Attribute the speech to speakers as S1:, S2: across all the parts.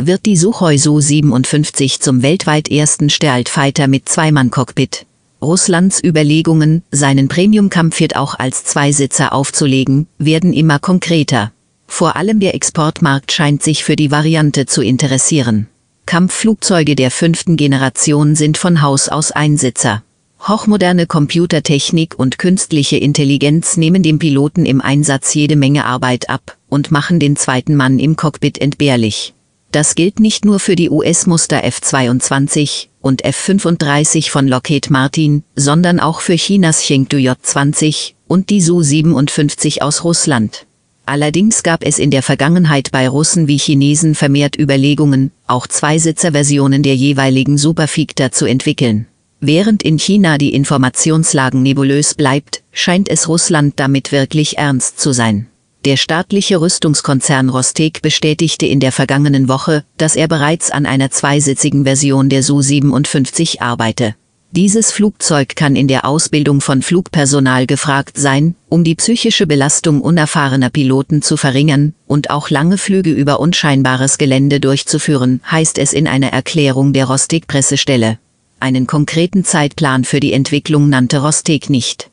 S1: wird die Suchoi Su-57 zum weltweit ersten Stealth-Fighter mit Zweimann-Cockpit. Russlands Überlegungen, seinen Premium-Kampfjet auch als Zweisitzer aufzulegen, werden immer konkreter. Vor allem der Exportmarkt scheint sich für die Variante zu interessieren. Kampfflugzeuge der fünften Generation sind von Haus aus Einsitzer. Hochmoderne Computertechnik und künstliche Intelligenz nehmen dem Piloten im Einsatz jede Menge Arbeit ab und machen den zweiten Mann im Cockpit entbehrlich. Das gilt nicht nur für die US-Muster F-22 und F-35 von Lockheed Martin, sondern auch für Chinas Chengdu J-20 und die Su-57 aus Russland. Allerdings gab es in der Vergangenheit bei Russen wie Chinesen vermehrt Überlegungen, auch Zweisitzerversionen der jeweiligen Superfiekter zu entwickeln. Während in China die Informationslagen nebulös bleibt, scheint es Russland damit wirklich ernst zu sein. Der staatliche Rüstungskonzern Rostec bestätigte in der vergangenen Woche, dass er bereits an einer zweisitzigen Version der Su-57 arbeite. Dieses Flugzeug kann in der Ausbildung von Flugpersonal gefragt sein, um die psychische Belastung unerfahrener Piloten zu verringern und auch lange Flüge über unscheinbares Gelände durchzuführen, heißt es in einer Erklärung der Rostig-Pressestelle. Einen konkreten Zeitplan für die Entwicklung nannte Rostig nicht.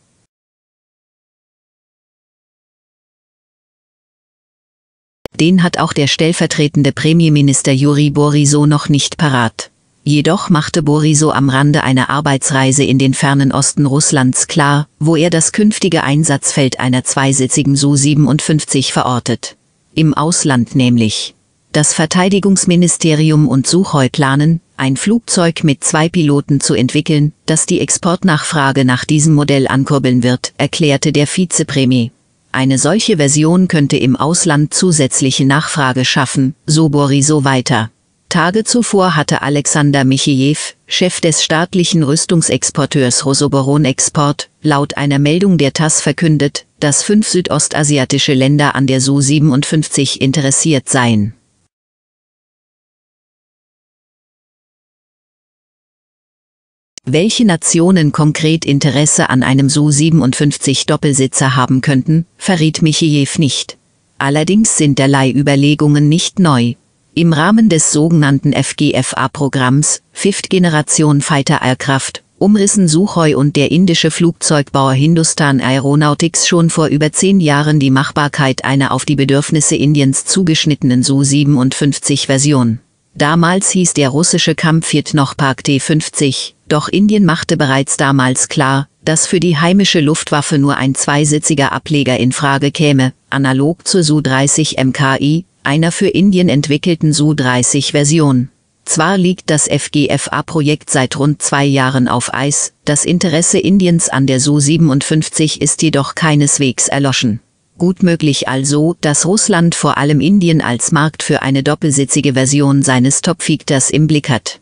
S1: Den hat auch der stellvertretende Premierminister Juri Boriso noch nicht parat. Jedoch machte Boriso am Rande einer Arbeitsreise in den fernen Osten Russlands klar, wo er das künftige Einsatzfeld einer zweisitzigen Su-57 verortet. Im Ausland nämlich. Das Verteidigungsministerium und Suchoi planen, ein Flugzeug mit zwei Piloten zu entwickeln, das die Exportnachfrage nach diesem Modell ankurbeln wird, erklärte der Vizepremier. Eine solche Version könnte im Ausland zusätzliche Nachfrage schaffen, so Boriso weiter. Tage zuvor hatte Alexander Michiew, Chef des staatlichen Rüstungsexporteurs Rosoboron Export, laut einer Meldung der TASS verkündet, dass fünf südostasiatische Länder an der Su-57 interessiert seien. welche Nationen konkret Interesse an einem Su-57 Doppelsitzer haben könnten, verriet Michiev nicht. Allerdings sind derlei Überlegungen nicht neu. Im Rahmen des sogenannten FGFA-Programms, Fifth Generation Fighter Aircraft, umrissen Suchoi und der indische Flugzeugbauer Hindustan Aeronautics schon vor über zehn Jahren die Machbarkeit einer auf die Bedürfnisse Indiens zugeschnittenen Su-57-Version. Damals hieß der russische Kampfjet noch Park T-50, doch Indien machte bereits damals klar, dass für die heimische Luftwaffe nur ein zweisitziger Ableger in Frage käme, analog zur Su-30 MKI, einer für Indien entwickelten Su-30-Version. Zwar liegt das FGFA-Projekt seit rund zwei Jahren auf Eis, das Interesse Indiens an der Su-57 ist jedoch keineswegs erloschen. Gut möglich also, dass Russland vor allem Indien als Markt für eine doppelsitzige Version seines Topfigters im Blick hat.